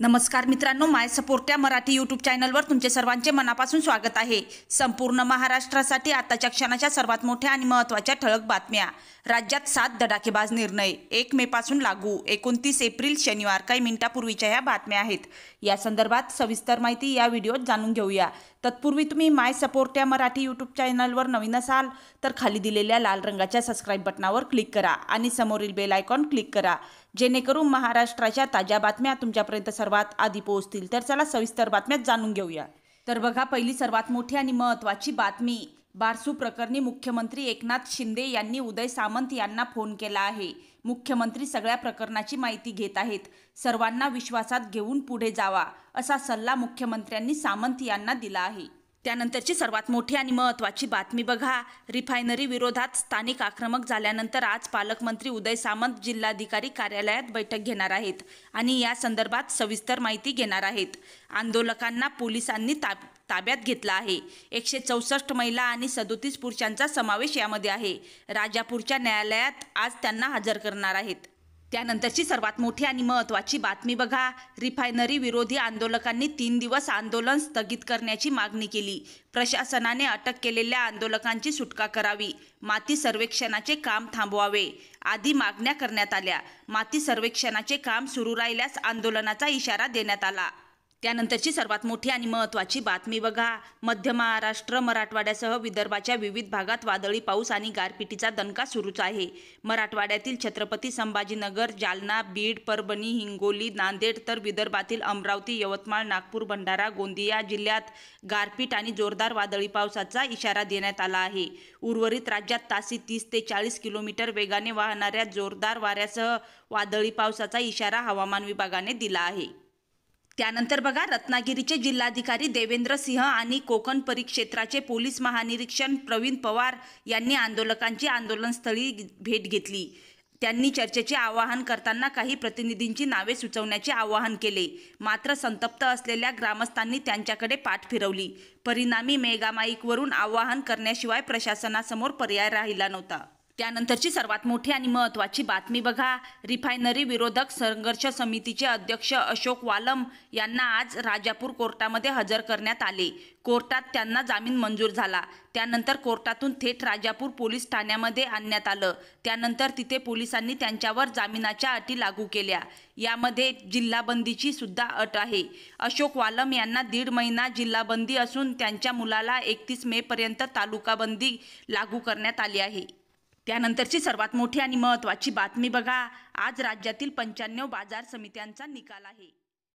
नमस्कार मित्रांनो माय सपोर्ट्या मराठी यूट्यूब चॅनलवर तुमचे सर्वांचे मनापासून स्वागत आहे संपूर्ण महाराष्ट्रासाठी आताच्या क्षणाच्या सर्वात मोठ्या आणि महत्त्वाच्या ठळक बातम्या राज्यात सात धडाकेबाज निर्णय एक पासून लागू एकोणतीस एप्रिल शनिवार काही मिनिटापूर्वीच्या ह्या बातम्या आहेत या संदर्भात सविस्तर माहिती या व्हिडिओत जाणून घेऊया तत्पूर्वी तुम्ही माय सपोर्ट्या मराठी यूट्यूब चॅनलवर नवीन असाल तर खाली दिलेल्या लाल रंगाच्या सबस्क्राईब बटनावर क्लिक करा आणि समोरील बेल आयकॉन क्लिक करा जेणेकरून महाराष्ट्राच्या ताज्या बातम्या तुमच्यापर्यंत सर्वात आधी पोहोचतील तर चला सविस्तर बातम्या जाणून घेऊया तर बघा पहिली सर्वात मोठी आणि महत्त्वाची बातमी बारसू प्रकरणी मुख्यमंत्री एकनाथ शिंदे यांनी उदय सामंत यांना फोन केला आहे मुख्यमंत्री सगळ्या प्रकरणाची माहिती घेत आहेत सर्वांना विश्वासात घेऊन पुढे जावा असा सल्ला मुख्यमंत्र्यांनी सामंत यांना दिला आहे त्यानंतरची सर्वात मोठी आणि महत्त्वाची बातमी बघा रिफायनरी विरोधात स्थानिक आक्रमक झाल्यानंतर आज पालकमंत्री उदय सामंत जिल्हाधिकारी कार्यालयात बैठक घेणार आहेत आणि या संदर्भात सविस्तर माहिती घेणार आहेत आंदोलकांना पोलिसांनी ताब ताब्यात घेतला आहे एकशे चौसष्ट महिला आणि सदोतीस पुरुषांचा समावेश यामध्ये आहे राजापूरच्या न्यायालयात आज त्यांना हजर करणार आहेत त्यानंतरची सर्वात मोठी आणि महत्त्वाची बातमी बघा रिफायनरी विरोधी आंदोलकांनी तीन दिवस आंदोलन स्थगित करण्याची मागणी केली प्रशासनाने अटक केलेल्या आंदोलकांची सुटका करावी माती सर्वेक्षणाचे काम थांबवावे आदी मागण्या करण्यात आल्या माती सर्वेक्षणाचे काम सुरू राहिल्यास आंदोलनाचा इशारा देण्यात आला त्यानंतरची सर्वात मोठी आणि महत्त्वाची बातमी बघा मध्य महाराष्ट्र मराठवाड्यासह विदर्भाच्या विविध भागात वादळी पाऊस आणि गारपिटीचा दणका सुरूच आहे मराठवाड्यातील छत्रपती संभाजीनगर जालना बीड परभणी हिंगोली नांदेड तर विदर्भातील अमरावती यवतमाळ नागपूर भंडारा गोंदिया जिल्ह्यात गारपीट आणि जोरदार वादळी पावसाचा इशारा देण्यात आला आहे उर्वरित राज्यात तासी तीस ते चाळीस किलोमीटर वेगाने वाहणाऱ्या जोरदार वाऱ्यासह वादळी पावसाचा इशारा हवामान विभागाने दिला आहे त्यानंतर बघा रत्नागिरीचे जिल्हाधिकारी देवेंद्र सिंह आणि कोकण परिक्षेत्राचे पोलीस महानिरीक्षण प्रवीण पवार यांनी आंदोलकांची आंदोलनस्थळी भेट घेतली त्यांनी चर्चेचे आवाहन करताना काही प्रतिनिधींची नावे सुचवण्याचे आवाहन केले मात्र संतप्त असलेल्या ग्रामस्थांनी त्यांच्याकडे पाठ फिरवली परिणामी मेगामाईकवरून आवाहन करण्याशिवाय प्रशासनासमोर पर्याय राहिला नव्हता त्यानंतरची सर्वात मोठी आणि महत्त्वाची बातमी बघा रिफायनरी विरोधक संघर्ष समितीचे अध्यक्ष अशोक वालम यांना आज राजापूर कोर्टामध्ये हजर करण्यात आले कोर्टात त्यांना जामीन मंजूर झाला त्यानंतर कोर्टातून थेट राजापूर पोलीस ठाण्यामध्ये आणण्यात आलं त्यानंतर तिथे पोलिसांनी त्यांच्यावर जामिनाच्या अटी लागू केल्या यामध्ये जिल्हाबंदीची सुद्धा अट आहे अशोक वालम यांना दीड महिना जिल्हाबंदी असून त्यांच्या मुलाला एकतीस मेपर्यंत तालुकाबंदी लागू करण्यात आली आहे त्यानंतरची सर्वात मोठी आणि महत्त्वाची बातमी बघा आज राज्यातील पंच्याण्णव बाजार समित्यांचा निकाल आहे